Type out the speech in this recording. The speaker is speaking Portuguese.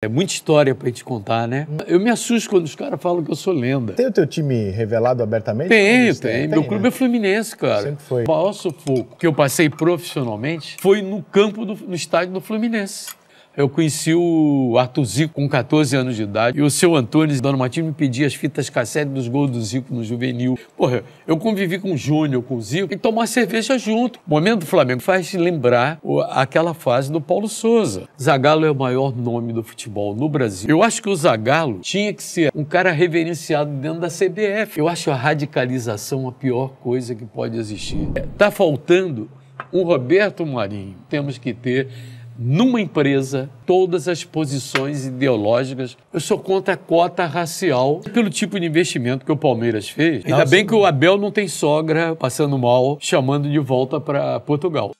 É muita história pra gente contar, né? Eu me assusto quando os caras falam que eu sou lenda. Tem o teu time revelado abertamente? Tenho, tem. tem. Meu tem, clube né? é Fluminense, cara. Sempre foi. O maior sufoco que eu passei profissionalmente foi no campo, do, no estádio do Fluminense. Eu conheci o Arthur Zico com 14 anos de idade e o seu Antônio, Dona Matinho me pedia as fitas cassete dos gols do Zico no juvenil. Porra, eu convivi com o Júnior, com o Zico, e tomar cerveja junto. O momento do Flamengo faz lembrar aquela fase do Paulo Souza. Zagallo é o maior nome do futebol no Brasil. Eu acho que o Zagallo tinha que ser um cara reverenciado dentro da CBF. Eu acho a radicalização a pior coisa que pode existir. Está é, faltando o Roberto Marinho. Temos que ter numa empresa todas as posições ideológicas. Eu sou contra a cota racial pelo tipo de investimento que o Palmeiras fez. Ainda Nossa. bem que o Abel não tem sogra passando mal, chamando de volta para Portugal.